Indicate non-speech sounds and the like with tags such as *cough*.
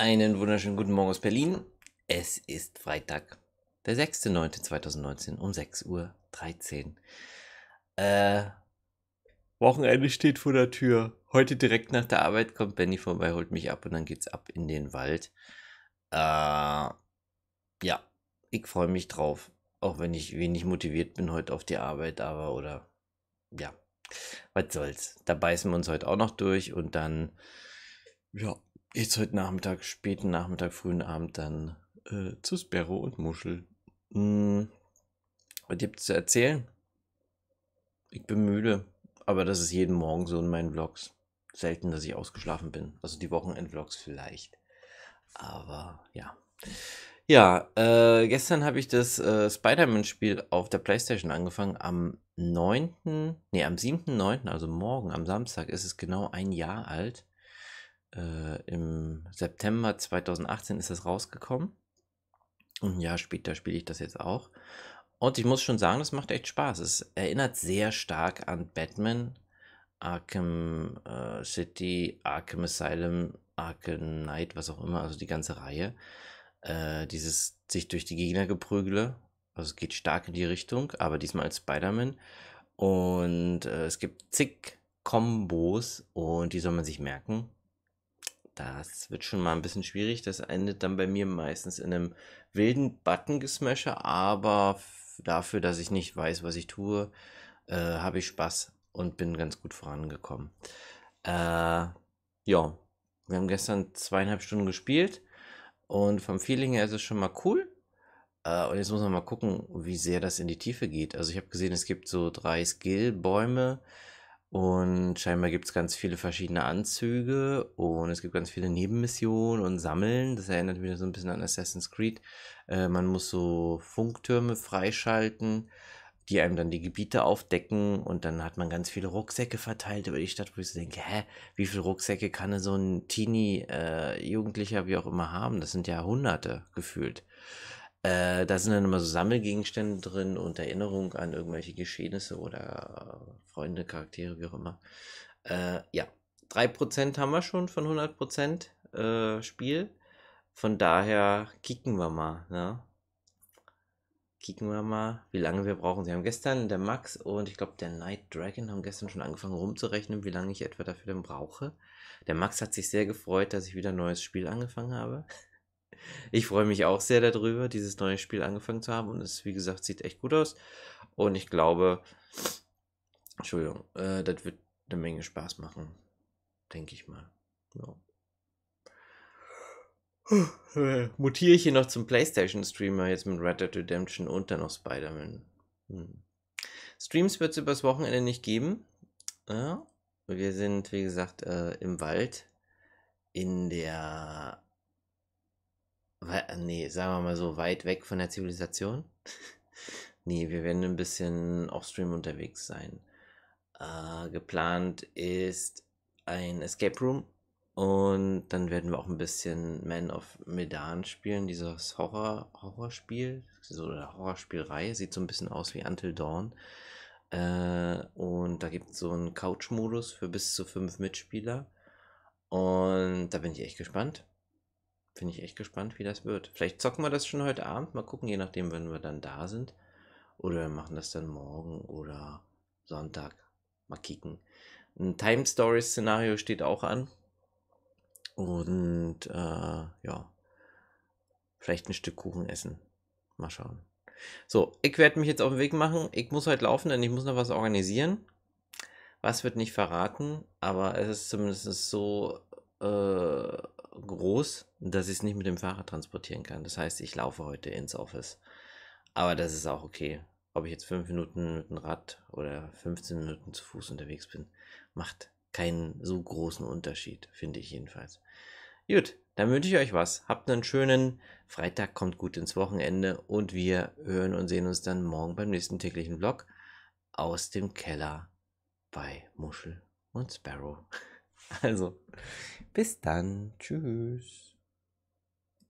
Einen wunderschönen guten Morgen aus Berlin. Es ist Freitag, der 6.9.2019 um 6.13 Uhr. Äh, Wochenende steht vor der Tür. Heute direkt nach der Arbeit kommt Benny vorbei, holt mich ab und dann geht's ab in den Wald. Äh, ja, ich freue mich drauf. Auch wenn ich wenig motiviert bin heute auf die Arbeit, aber oder ja, was soll's. Da beißen wir uns heute auch noch durch und dann ja, jetzt heute Nachmittag, späten Nachmittag, frühen Abend dann äh, zu Sperro und Muschel. Hm. Was gibt's zu erzählen? Ich bin müde, aber das ist jeden Morgen so in meinen Vlogs. Selten, dass ich ausgeschlafen bin. Also die Wochenendvlogs vielleicht. Aber ja. Ja, äh, gestern habe ich das äh, Spider-Man-Spiel auf der Playstation angefangen. Am 9., nee, am 7.9., also morgen, am Samstag, ist es genau ein Jahr alt äh, im September 2018 ist das rausgekommen. Und ein Jahr später spiele ich das jetzt auch. Und ich muss schon sagen, das macht echt Spaß. Es erinnert sehr stark an Batman, Arkham äh, City, Arkham Asylum, Arkham Knight, was auch immer, also die ganze Reihe. Äh, dieses sich durch die Gegner geprügele. Also es geht stark in die Richtung, aber diesmal als Spider-Man. Und äh, es gibt zig Kombos und die soll man sich merken das wird schon mal ein bisschen schwierig. Das endet dann bei mir meistens in einem wilden Button-Gesmasher, aber dafür, dass ich nicht weiß, was ich tue, äh, habe ich Spaß und bin ganz gut vorangekommen. Äh, ja, wir haben gestern zweieinhalb Stunden gespielt und vom Feeling her ist es schon mal cool. Äh, und jetzt muss man mal gucken, wie sehr das in die Tiefe geht. Also ich habe gesehen, es gibt so drei Skill-Bäume. Und scheinbar gibt es ganz viele verschiedene Anzüge und es gibt ganz viele Nebenmissionen und Sammeln. Das erinnert mich so ein bisschen an Assassin's Creed. Äh, man muss so Funktürme freischalten, die einem dann die Gebiete aufdecken und dann hat man ganz viele Rucksäcke verteilt über die Stadt, wo ich so denke, hä, wie viele Rucksäcke kann so ein Teenie, äh, Jugendlicher, wie auch immer haben? Das sind ja Hunderte gefühlt. Äh, da sind dann immer so Sammelgegenstände drin und Erinnerungen an irgendwelche Geschehnisse oder äh, Freunde, Charaktere, wie auch immer. Äh, ja, 3% haben wir schon von 100% äh, Spiel. Von daher kicken wir mal. Ne? Kicken wir mal, wie lange wir brauchen. Sie haben gestern, der Max und ich glaube der Night Dragon haben gestern schon angefangen rumzurechnen, wie lange ich etwa dafür denn brauche. Der Max hat sich sehr gefreut, dass ich wieder ein neues Spiel angefangen habe. Ich freue mich auch sehr darüber, dieses neue Spiel angefangen zu haben. Und es, wie gesagt, sieht echt gut aus. Und ich glaube, Entschuldigung, äh, das wird eine Menge Spaß machen. Denke ich mal. Ja. Äh, mutiere ich hier noch zum PlayStation-Streamer jetzt mit Red Dead Redemption und dann noch Spider-Man. Hm. Streams wird es übers Wochenende nicht geben. Ja. Wir sind, wie gesagt, äh, im Wald in der nee, sagen wir mal so, weit weg von der Zivilisation. *laughs* nee, wir werden ein bisschen offstream unterwegs sein. Äh, geplant ist ein Escape Room und dann werden wir auch ein bisschen Man of Medan spielen, dieses Horror, Horrorspiel, so eine Horrorspielreihe, sieht so ein bisschen aus wie Until Dawn. Äh, und da gibt es so einen Couch-Modus für bis zu fünf Mitspieler. Und da bin ich echt gespannt bin ich echt gespannt, wie das wird. Vielleicht zocken wir das schon heute Abend, mal gucken, je nachdem, wenn wir dann da sind. Oder wir machen das dann morgen oder Sonntag. Mal kicken. Ein Time Story Szenario steht auch an. Und äh, ja, vielleicht ein Stück Kuchen essen. Mal schauen. So, ich werde mich jetzt auf den Weg machen. Ich muss heute laufen, denn ich muss noch was organisieren. Was wird nicht verraten, aber es ist zumindest so äh, groß, dass ich es nicht mit dem Fahrrad transportieren kann. Das heißt, ich laufe heute ins Office. Aber das ist auch okay. Ob ich jetzt fünf Minuten mit dem Rad oder 15 Minuten zu Fuß unterwegs bin, macht keinen so großen Unterschied, finde ich jedenfalls. Gut, dann wünsche ich euch was. Habt einen schönen Freitag, kommt gut ins Wochenende und wir hören und sehen uns dann morgen beim nächsten täglichen Vlog aus dem Keller bei Muschel und Sparrow. Also, bis dann. Tschüss.